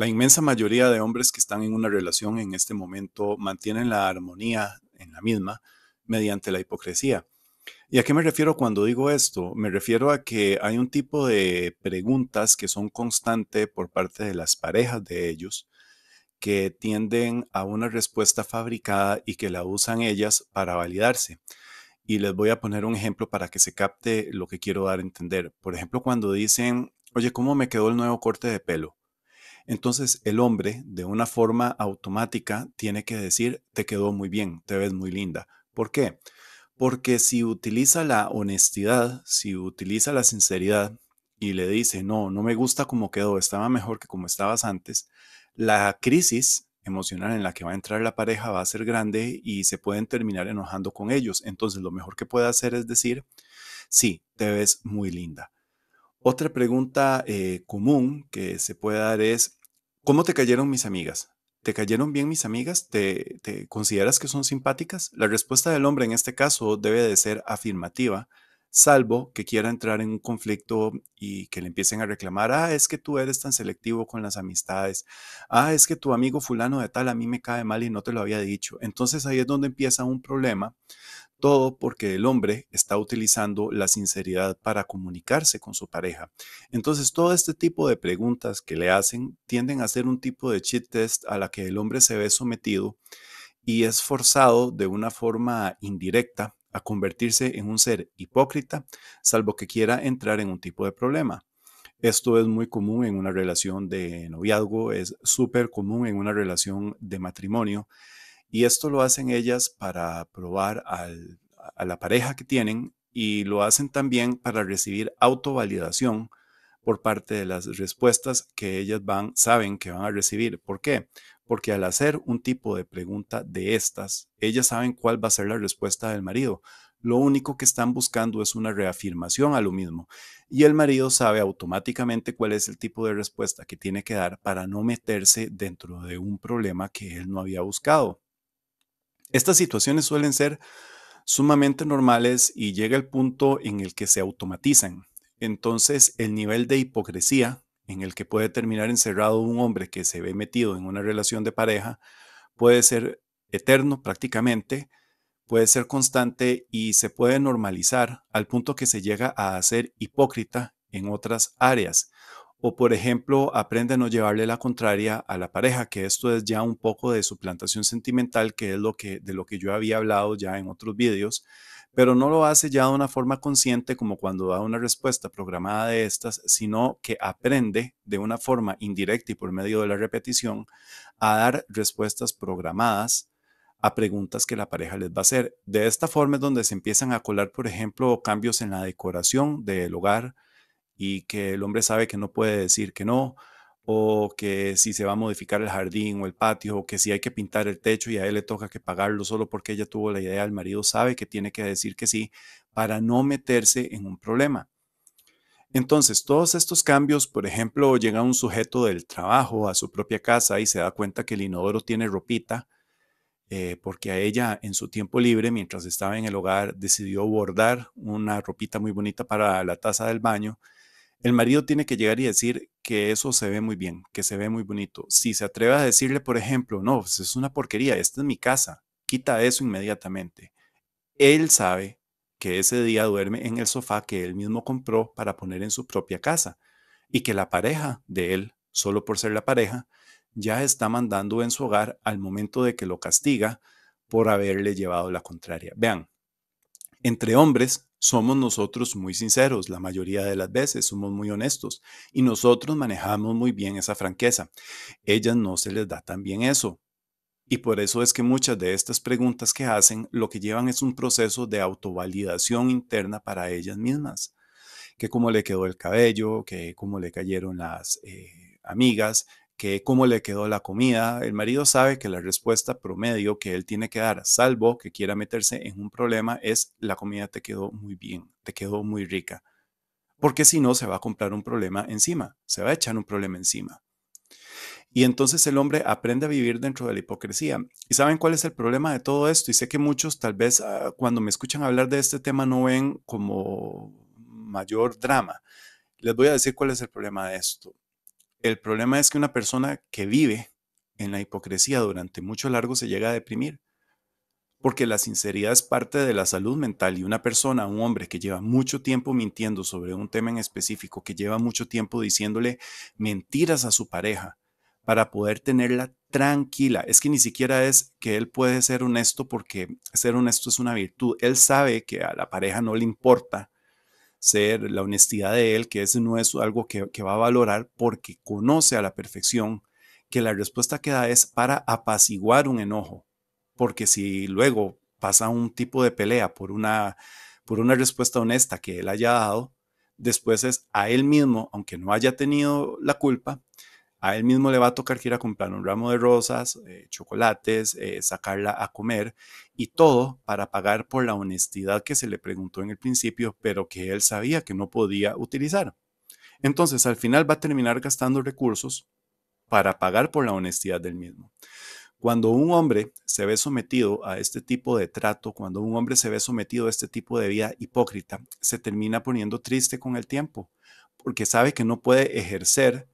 La inmensa mayoría de hombres que están en una relación en este momento mantienen la armonía en la misma mediante la hipocresía. ¿Y a qué me refiero cuando digo esto? Me refiero a que hay un tipo de preguntas que son constantes por parte de las parejas de ellos que tienden a una respuesta fabricada y que la usan ellas para validarse. Y les voy a poner un ejemplo para que se capte lo que quiero dar a entender. Por ejemplo, cuando dicen, oye, ¿cómo me quedó el nuevo corte de pelo? Entonces el hombre, de una forma automática, tiene que decir, te quedó muy bien, te ves muy linda. ¿Por qué? Porque si utiliza la honestidad, si utiliza la sinceridad y le dice, no, no me gusta como quedó, estaba mejor que como estabas antes, la crisis emocional en la que va a entrar la pareja va a ser grande y se pueden terminar enojando con ellos. Entonces lo mejor que puede hacer es decir, sí, te ves muy linda. Otra pregunta eh, común que se puede dar es, ¿Cómo te cayeron mis amigas? ¿Te cayeron bien mis amigas? ¿Te, consideras que son simpáticas? La respuesta del hombre en este caso debe de ser afirmativa, salvo que quiera entrar en un conflicto y que le empiecen a reclamar, ah, es que tú eres tan selectivo con las amistades, ah, es que tu amigo fulano de tal a mí me cae mal y no te lo había dicho. Entonces ahí es donde empieza un problema todo porque el hombre está utilizando la sinceridad para comunicarse con su pareja. Entonces, todo este tipo de preguntas que le hacen tienden a ser un tipo de cheat test a la que el hombre se ve sometido y es forzado de una forma indirecta a convertirse en un ser hipócrita, salvo que quiera entrar en un tipo de problema. Esto es muy común en una relación de noviazgo, es súper común en una relación de matrimonio y esto lo hacen ellas para probar a la pareja que tienen y lo hacen también para recibir autovalidación por parte de las respuestas que ellas van, saben que van a recibir. ¿Por qué? Porque al hacer un tipo de pregunta de estas, ellas saben cuál va a ser la respuesta del marido. Lo único que están buscando es una reafirmación a lo mismo. Y el marido sabe automáticamente cuál es el tipo de respuesta que tiene que dar para no meterse dentro de un problema que él no había buscado. Estas situaciones suelen ser sumamente normales y llega el punto en el que se automatizan. Entonces, el nivel de hipocresía en el que puede terminar encerrado un hombre que se ve metido en una relación de pareja puede ser eterno prácticamente, puede ser constante y se puede normalizar al punto que se llega a ser hipócrita en otras áreas o, por ejemplo, aprende a no llevarle la contraria a la pareja, que esto es ya un poco de suplantación sentimental, que es lo que, de lo que yo había hablado ya en otros vídeos, pero no lo hace ya de una forma consciente como cuando da una respuesta programada de estas, sino que aprende de una forma indirecta y por medio de la repetición a dar respuestas programadas a preguntas que la pareja les va a hacer. De esta forma es donde se empiezan a colar, por ejemplo, cambios en la decoración del hogar, y que el hombre sabe que no puede decir que no, o que si se va a modificar el jardín o el patio, o que si hay que pintar el techo y a él le toca que pagarlo solo porque ella tuvo la idea, el marido sabe que tiene que decir que sí para no meterse en un problema. Entonces, todos estos cambios, por ejemplo, llega un sujeto del trabajo a su propia casa y se da cuenta que el inodoro tiene ropita, eh, porque a ella en su tiempo libre, mientras estaba en el hogar, decidió bordar una ropita muy bonita para la taza del baño el marido tiene que llegar y decir que eso se ve muy bien, que se ve muy bonito. Si se atreve a decirle, por ejemplo, no, pues es una porquería, esta es mi casa, quita eso inmediatamente. Él sabe que ese día duerme en el sofá que él mismo compró para poner en su propia casa y que la pareja de él, solo por ser la pareja, ya está mandando en su hogar al momento de que lo castiga por haberle llevado la contraria. Vean, entre hombres somos nosotros muy sinceros, la mayoría de las veces somos muy honestos y nosotros manejamos muy bien esa franqueza. Ellas no se les da tan bien eso. Y por eso es que muchas de estas preguntas que hacen lo que llevan es un proceso de autovalidación interna para ellas mismas. Que cómo le quedó el cabello, que cómo le cayeron las eh, amigas, que cómo le quedó la comida. El marido sabe que la respuesta promedio que él tiene que dar, salvo que quiera meterse en un problema, es la comida te quedó muy bien, te quedó muy rica. Porque si no, se va a comprar un problema encima, se va a echar un problema encima. Y entonces el hombre aprende a vivir dentro de la hipocresía. ¿Y saben cuál es el problema de todo esto? Y sé que muchos tal vez ah, cuando me escuchan hablar de este tema no ven como mayor drama. Les voy a decir cuál es el problema de esto el problema es que una persona que vive en la hipocresía durante mucho largo se llega a deprimir, porque la sinceridad es parte de la salud mental y una persona, un hombre que lleva mucho tiempo mintiendo sobre un tema en específico, que lleva mucho tiempo diciéndole mentiras a su pareja para poder tenerla tranquila. Es que ni siquiera es que él puede ser honesto porque ser honesto es una virtud. Él sabe que a la pareja no le importa ser, la honestidad de él, que eso no es algo que, que va a valorar porque conoce a la perfección que la respuesta que da es para apaciguar un enojo, porque si luego pasa un tipo de pelea por una, por una respuesta honesta que él haya dado, después es a él mismo, aunque no haya tenido la culpa, a él mismo le va a tocar que ir a comprar un ramo de rosas, eh, chocolates, eh, sacarla a comer y todo para pagar por la honestidad que se le preguntó en el principio, pero que él sabía que no podía utilizar. Entonces, al final va a terminar gastando recursos para pagar por la honestidad del mismo. Cuando un hombre se ve sometido a este tipo de trato, cuando un hombre se ve sometido a este tipo de vida hipócrita, se termina poniendo triste con el tiempo, porque sabe que no puede ejercer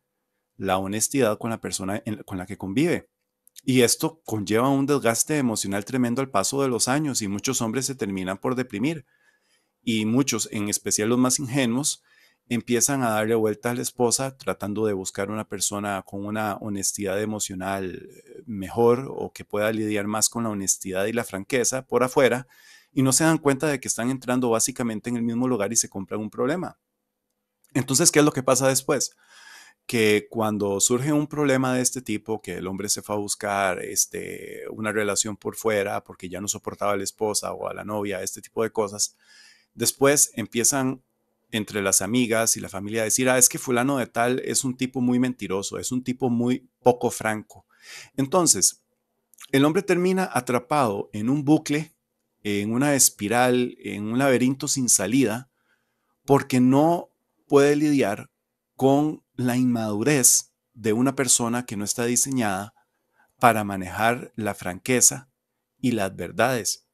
la honestidad con la persona con la que convive. Y esto conlleva un desgaste emocional tremendo al paso de los años y muchos hombres se terminan por deprimir. Y muchos, en especial los más ingenuos, empiezan a darle vuelta a la esposa tratando de buscar una persona con una honestidad emocional eh, mejor o que pueda lidiar más con la honestidad y la franqueza por afuera y no se dan cuenta de que están entrando básicamente en el mismo lugar y se compran un problema. Entonces, ¿qué es lo que pasa después? que cuando surge un problema de este tipo, que el hombre se fue a buscar este, una relación por fuera porque ya no soportaba a la esposa o a la novia, este tipo de cosas, después empiezan entre las amigas y la familia a decir, ah, es que fulano de tal es un tipo muy mentiroso, es un tipo muy poco franco. Entonces, el hombre termina atrapado en un bucle, en una espiral, en un laberinto sin salida, porque no puede lidiar con la inmadurez de una persona que no está diseñada para manejar la franqueza y las verdades.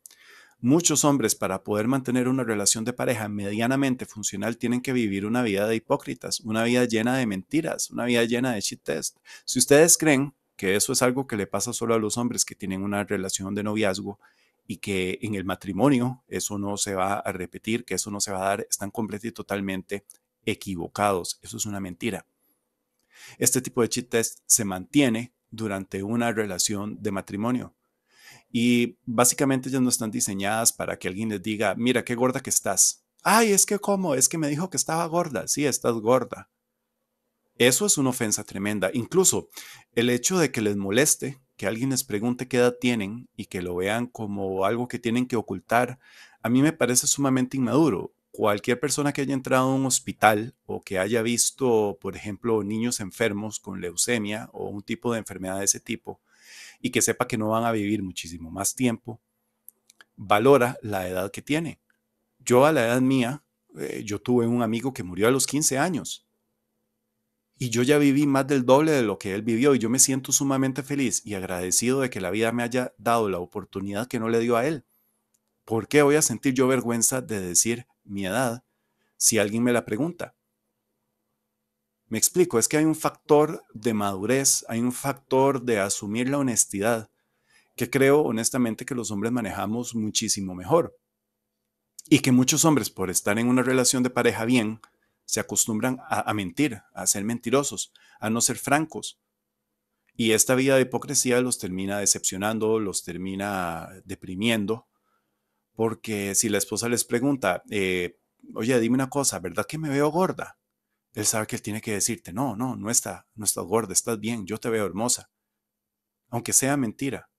Muchos hombres para poder mantener una relación de pareja medianamente funcional tienen que vivir una vida de hipócritas, una vida llena de mentiras, una vida llena de chistes. Si ustedes creen que eso es algo que le pasa solo a los hombres que tienen una relación de noviazgo y que en el matrimonio eso no se va a repetir, que eso no se va a dar, están completamente totalmente equivocados. Eso es una mentira. Este tipo de chistes test se mantiene durante una relación de matrimonio. Y básicamente ya no están diseñadas para que alguien les diga, mira, qué gorda que estás. Ay, es que cómo, es que me dijo que estaba gorda. Sí, estás gorda. Eso es una ofensa tremenda. Incluso el hecho de que les moleste, que alguien les pregunte qué edad tienen y que lo vean como algo que tienen que ocultar, a mí me parece sumamente inmaduro cualquier persona que haya entrado a un hospital o que haya visto, por ejemplo, niños enfermos con leucemia o un tipo de enfermedad de ese tipo y que sepa que no van a vivir muchísimo más tiempo, valora la edad que tiene. Yo a la edad mía, eh, yo tuve un amigo que murió a los 15 años y yo ya viví más del doble de lo que él vivió y yo me siento sumamente feliz y agradecido de que la vida me haya dado la oportunidad que no le dio a él. ¿Por qué voy a sentir yo vergüenza de decir, mi edad, si alguien me la pregunta. Me explico, es que hay un factor de madurez, hay un factor de asumir la honestidad, que creo honestamente que los hombres manejamos muchísimo mejor. Y que muchos hombres, por estar en una relación de pareja bien, se acostumbran a, mentir, a ser mentirosos, a no ser francos. Y esta vida de hipocresía los termina decepcionando, los termina deprimiendo, porque si la esposa les pregunta, eh, oye, dime una cosa, ¿verdad que me veo gorda? Él sabe que él tiene que decirte, no, no, no está, no estás gorda, estás bien, yo te veo hermosa. Aunque sea mentira.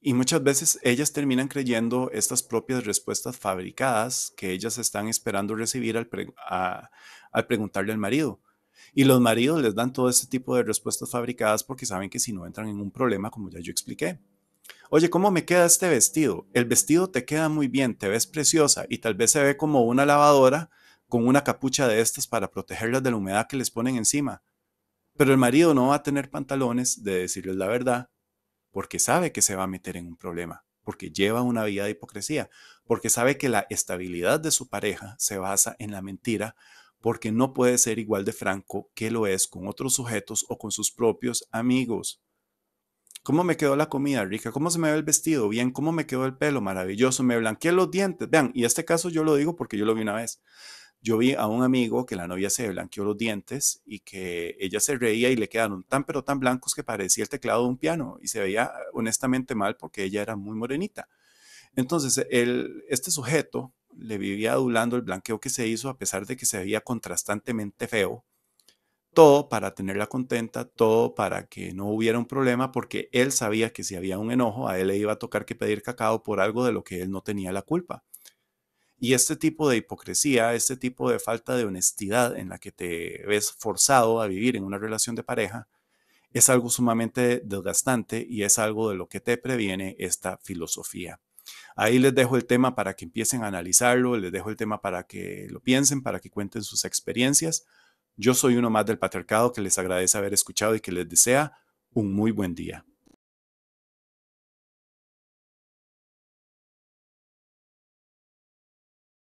Y muchas veces ellas terminan creyendo estas propias respuestas fabricadas que ellas están esperando recibir al, al preguntarle al marido. Y los maridos les dan todo este tipo de respuestas fabricadas porque saben que si no entran en un problema, como ya yo expliqué. Oye, ¿cómo me queda este vestido? El vestido te queda muy bien, te ves preciosa y tal vez se ve como una lavadora con una capucha de estas para protegerlas de la humedad que les ponen encima. Pero el marido no va a tener pantalones de decirles la verdad porque sabe que se va a meter en un problema, porque lleva una vida de hipocresía, porque sabe que la estabilidad de su pareja se basa en la mentira, porque no puede ser igual de franco que lo es con otros sujetos o con sus propios amigos. ¿Cómo me quedó la comida rica? ¿Cómo se me ve el vestido? Bien, ¿cómo me quedó el pelo? Maravilloso, me blanqueé los dientes. Vean, y este caso yo lo digo porque yo lo vi una vez. Yo vi a un amigo que la novia se blanqueó los dientes y que ella se reía y le quedaron tan pero tan blancos que parecía el teclado de un piano y se veía honestamente mal porque ella era muy morenita. Entonces, este sujeto le vivía adulando el blanqueo que se hizo a pesar de que se veía contrastantemente feo todo para tenerla contenta, todo para que no hubiera un problema, porque él sabía que si había un enojo, a él le iba a tocar que pedir cacao por algo de lo que él no tenía la culpa. Y este tipo de hipocresía, este tipo de falta de honestidad en la que te ves forzado a vivir en una relación de pareja, es algo sumamente desgastante y es algo de lo que te previene esta filosofía. Ahí les dejo el tema para que empiecen a analizarlo, les dejo el tema para que lo piensen, para que cuenten sus experiencias. Yo soy uno más del patriarcado que les agradece haber escuchado y que les desea un muy buen día.